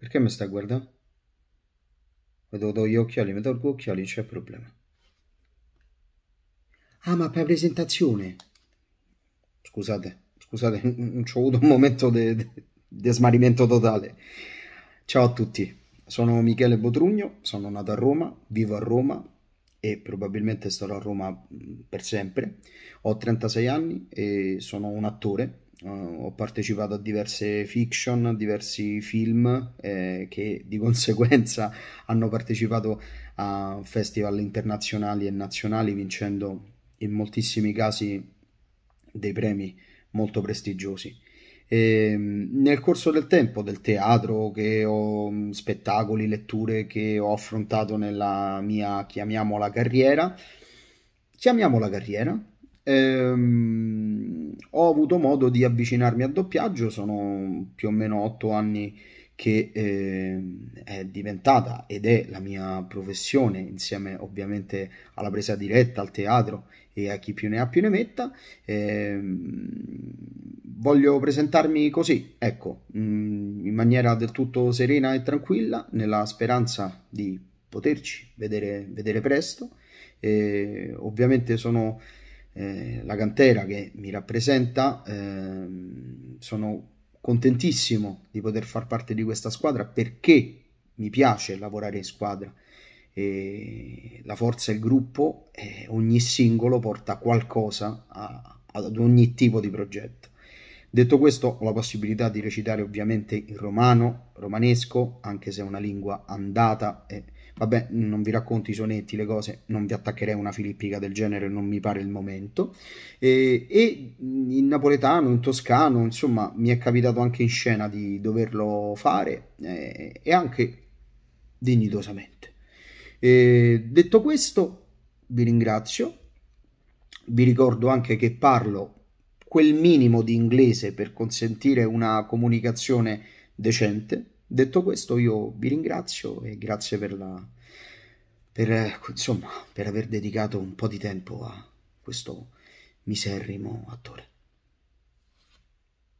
Perché mi sta guardando? Vedo do gli occhiali, mi tolgo gli occhiali, c'è problema. Ah, ma per presentazione. Scusate, scusate, non ho avuto un momento di smarrimento totale. Ciao a tutti, sono Michele Botrugno, sono nato a Roma, vivo a Roma e probabilmente starò a Roma per sempre. Ho 36 anni e sono un attore Uh, ho partecipato a diverse fiction, a diversi film eh, che di conseguenza hanno partecipato a festival internazionali e nazionali vincendo in moltissimi casi dei premi molto prestigiosi. E, ehm, nel corso del tempo, del teatro, che ho, mm, spettacoli, letture che ho affrontato nella mia, chiamiamola carriera, chiamiamola carriera, ehm, ho avuto modo di avvicinarmi al doppiaggio, sono più o meno otto anni che eh, è diventata ed è la mia professione, insieme ovviamente alla presa diretta, al teatro e a chi più ne ha più ne metta. Eh, voglio presentarmi così, ecco, mm, in maniera del tutto serena e tranquilla, nella speranza di poterci vedere, vedere presto. Eh, ovviamente sono eh, la cantera che mi rappresenta, eh, sono contentissimo di poter far parte di questa squadra perché mi piace lavorare in squadra. E la forza è il gruppo e eh, ogni singolo porta qualcosa a, ad ogni tipo di progetto. Detto questo, ho la possibilità di recitare ovviamente in romano, romanesco, anche se è una lingua andata e vabbè, non vi racconto i sonetti, le cose, non vi attaccherei una filippica del genere, non mi pare il momento. E, e in napoletano, in toscano, insomma, mi è capitato anche in scena di doverlo fare eh, e anche dignitosamente. E, detto questo, vi ringrazio. Vi ricordo anche che parlo quel minimo di inglese per consentire una comunicazione decente. Detto questo, io vi ringrazio e grazie per, la, per, insomma, per aver dedicato un po' di tempo a questo miserrimo attore.